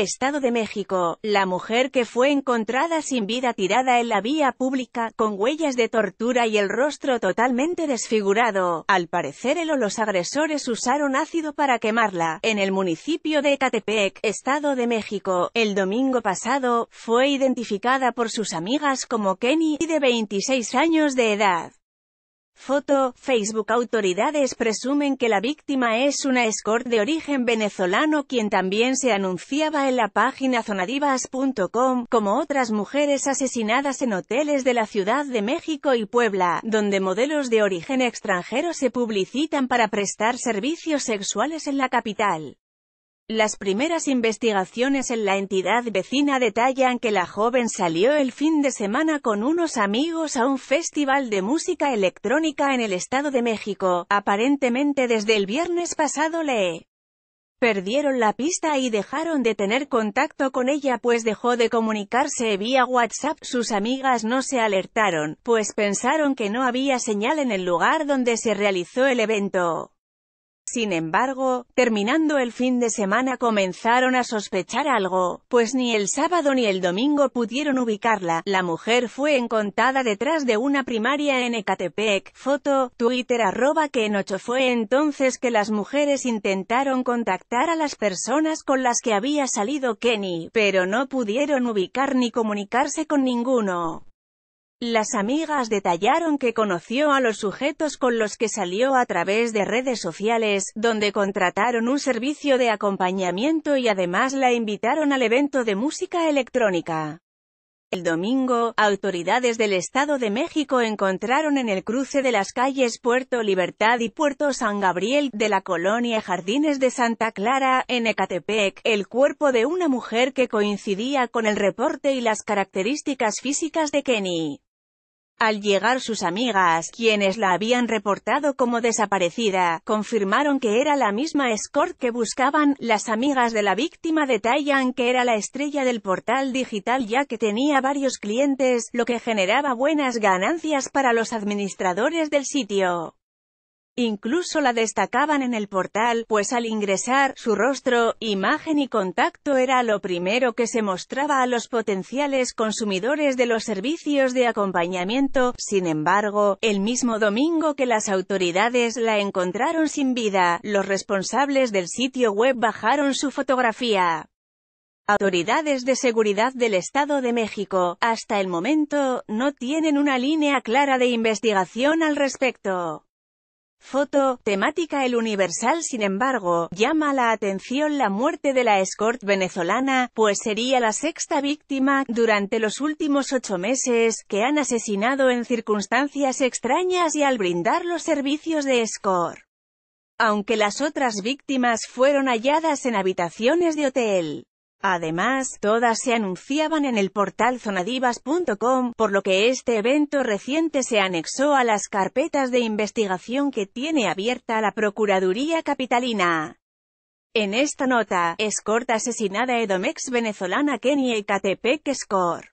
Estado de México, la mujer que fue encontrada sin vida tirada en la vía pública, con huellas de tortura y el rostro totalmente desfigurado. Al parecer el o los agresores usaron ácido para quemarla. En el municipio de Ecatepec, Estado de México, el domingo pasado, fue identificada por sus amigas como Kenny, y de 26 años de edad. Foto, Facebook Autoridades presumen que la víctima es una escort de origen venezolano quien también se anunciaba en la página zonadivas.com, como otras mujeres asesinadas en hoteles de la Ciudad de México y Puebla, donde modelos de origen extranjero se publicitan para prestar servicios sexuales en la capital. Las primeras investigaciones en la entidad vecina detallan que la joven salió el fin de semana con unos amigos a un festival de música electrónica en el Estado de México. Aparentemente desde el viernes pasado le perdieron la pista y dejaron de tener contacto con ella pues dejó de comunicarse vía WhatsApp. Sus amigas no se alertaron, pues pensaron que no había señal en el lugar donde se realizó el evento. Sin embargo, terminando el fin de semana comenzaron a sospechar algo, pues ni el sábado ni el domingo pudieron ubicarla. La mujer fue encontrada detrás de una primaria en Ecatepec. Foto, Twitter arroba que ocho fue entonces que las mujeres intentaron contactar a las personas con las que había salido Kenny, pero no pudieron ubicar ni comunicarse con ninguno. Las amigas detallaron que conoció a los sujetos con los que salió a través de redes sociales, donde contrataron un servicio de acompañamiento y además la invitaron al evento de música electrónica. El domingo, autoridades del Estado de México encontraron en el cruce de las calles Puerto Libertad y Puerto San Gabriel, de la colonia Jardines de Santa Clara, en Ecatepec, el cuerpo de una mujer que coincidía con el reporte y las características físicas de Kenny. Al llegar sus amigas, quienes la habían reportado como desaparecida, confirmaron que era la misma escort que buscaban, las amigas de la víctima detallan que era la estrella del portal digital ya que tenía varios clientes, lo que generaba buenas ganancias para los administradores del sitio. Incluso la destacaban en el portal, pues al ingresar, su rostro, imagen y contacto era lo primero que se mostraba a los potenciales consumidores de los servicios de acompañamiento. Sin embargo, el mismo domingo que las autoridades la encontraron sin vida, los responsables del sitio web bajaron su fotografía. Autoridades de seguridad del Estado de México, hasta el momento, no tienen una línea clara de investigación al respecto. Foto, temática El Universal sin embargo, llama la atención la muerte de la escort venezolana, pues sería la sexta víctima, durante los últimos ocho meses, que han asesinado en circunstancias extrañas y al brindar los servicios de escort. Aunque las otras víctimas fueron halladas en habitaciones de hotel. Además, todas se anunciaban en el portal zonadivas.com, por lo que este evento reciente se anexó a las carpetas de investigación que tiene abierta la Procuraduría Capitalina. En esta nota, escorta asesinada Edomex venezolana Kenny y Score.